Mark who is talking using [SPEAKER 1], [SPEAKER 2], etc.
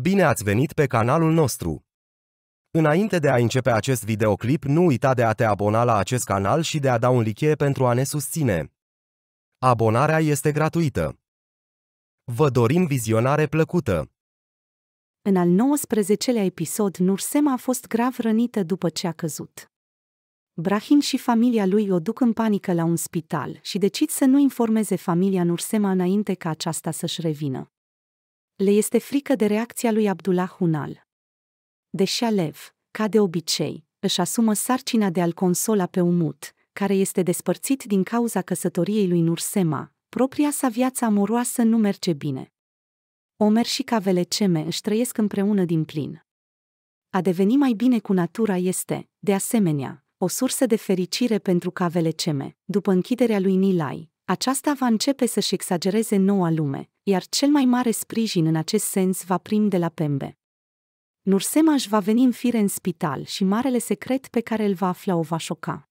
[SPEAKER 1] Bine ați venit pe canalul nostru! Înainte de a începe acest videoclip, nu uita de a te abona la acest canal și de a da un like pentru a ne susține. Abonarea este gratuită. Vă dorim vizionare plăcută!
[SPEAKER 2] În al 19-lea episod, Nursem a fost grav rănită după ce a căzut. Brahim și familia lui o duc în panică la un spital și decid să nu informeze familia Nursema înainte ca aceasta să-și revină. Le este frică de reacția lui Abdullah Hunal. Deși Alev, ca de obicei, își asumă sarcina de a-l consola pe Umut, care este despărțit din cauza căsătoriei lui Nursema, propria sa viață amoroasă nu merge bine. Omer și Caveleceme își trăiesc împreună din plin. A deveni mai bine cu natura este, de asemenea, o sursă de fericire pentru Caveleceme. După închiderea lui Nilai, aceasta va începe să-și exagereze noua lume, iar cel mai mare sprijin în acest sens va primi de la Pembe. Nursema își va veni în fire în spital și marele secret pe care îl va afla o va șoca.